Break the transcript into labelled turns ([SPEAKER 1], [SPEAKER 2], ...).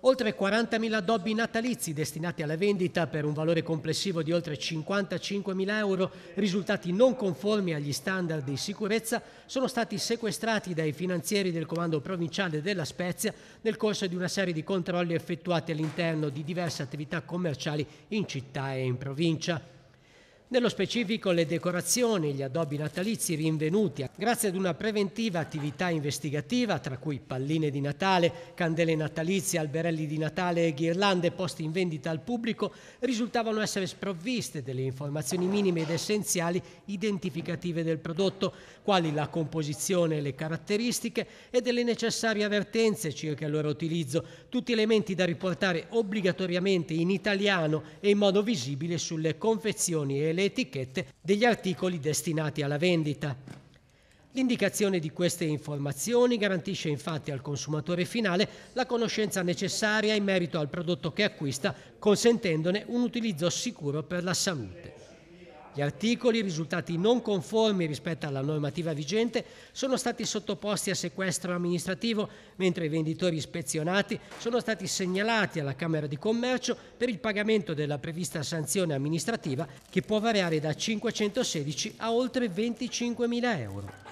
[SPEAKER 1] Oltre 40.000 addobbi natalizi destinati alla vendita per un valore complessivo di oltre 55.000 euro, risultati non conformi agli standard di sicurezza, sono stati sequestrati dai finanzieri del Comando Provinciale della Spezia nel corso di una serie di controlli effettuati all'interno di diverse attività commerciali in città e in provincia. Nello specifico le decorazioni, gli addobbi natalizi rinvenuti grazie ad una preventiva attività investigativa tra cui palline di Natale, candele natalizie, alberelli di Natale e ghirlande posti in vendita al pubblico risultavano essere sprovviste delle informazioni minime ed essenziali identificative del prodotto, quali la composizione le caratteristiche e delle necessarie avvertenze circa il loro utilizzo, tutti elementi da riportare obbligatoriamente in italiano e in modo visibile sulle confezioni e le etichette degli articoli destinati alla vendita. L'indicazione di queste informazioni garantisce infatti al consumatore finale la conoscenza necessaria in merito al prodotto che acquista, consentendone un utilizzo sicuro per la salute. Gli articoli risultati non conformi rispetto alla normativa vigente sono stati sottoposti a sequestro amministrativo, mentre i venditori ispezionati sono stati segnalati alla Camera di Commercio per il pagamento della prevista sanzione amministrativa che può variare da 516 a oltre 25.000 euro.